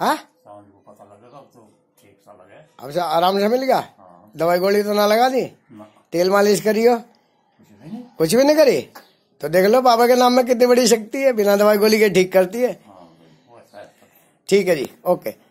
हाँ? अब अच्छा, आराम से मिल गया दवाई गोली तो ना लगा दी तेल मालिश करियो कुछ भी नहीं करी तो देख लो बाबा के नाम में कितनी बड़ी शक्ति है बिना दवाई गोली के ठीक करती है हाँ, तो। ठीक है जी ओके